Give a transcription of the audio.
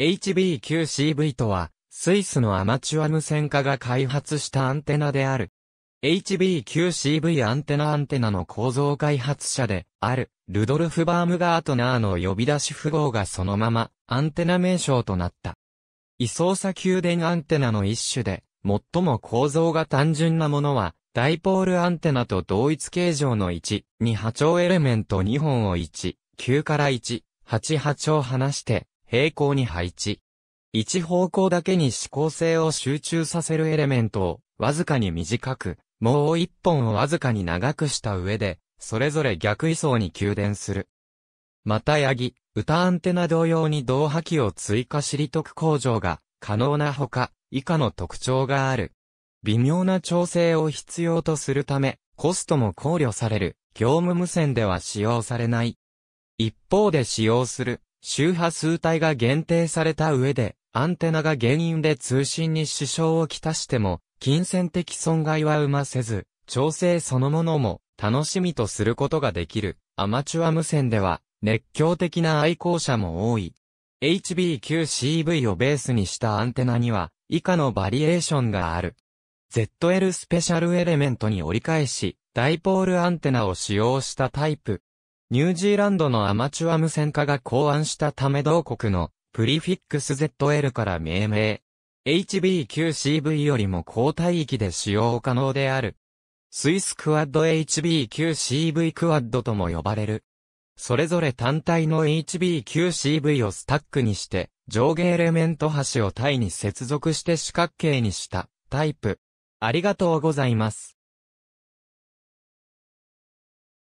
HB9CV とは、スイスのアマチュア無線化が開発したアンテナである。HB9CV アンテナアンテナの構造開発者である、ルドルフ・バームガートナーの呼び出し符号がそのまま、アンテナ名称となった。位相差給電アンテナの一種で、最も構造が単純なものは、ダイポールアンテナと同一形状の1、2波長エレメント2本を1、9から1、8波長離して、平行に配置。一方向だけに指向性を集中させるエレメントをわずかに短く、もう一本をわずかに長くした上で、それぞれ逆位相に給電する。またヤギ、歌アンテナ同様に同波器を追加しり得工場が可能なほか、以下の特徴がある。微妙な調整を必要とするため、コストも考慮される、業務無線では使用されない。一方で使用する、周波数帯が限定された上で、アンテナが原因で通信に支障をきたしても、金銭的損害は生ませず、調整そのものも楽しみとすることができる。アマチュア無線では、熱狂的な愛好者も多い。HB9CV をベースにしたアンテナには、以下のバリエーションがある。ZL スペシャルエレメントに折り返し、ダイポールアンテナを使用したタイプ。ニュージーランドのアマチュア無線化が考案したため同国のプリフィックス ZL から命名。HB9CV よりも高帯域で使用可能である。スイスクワッド HB9CV クワッドとも呼ばれる。それぞれ単体の HB9CV をスタックにして、上下エレメント端を体に接続して四角形にしたタイプ。ありがとうございます。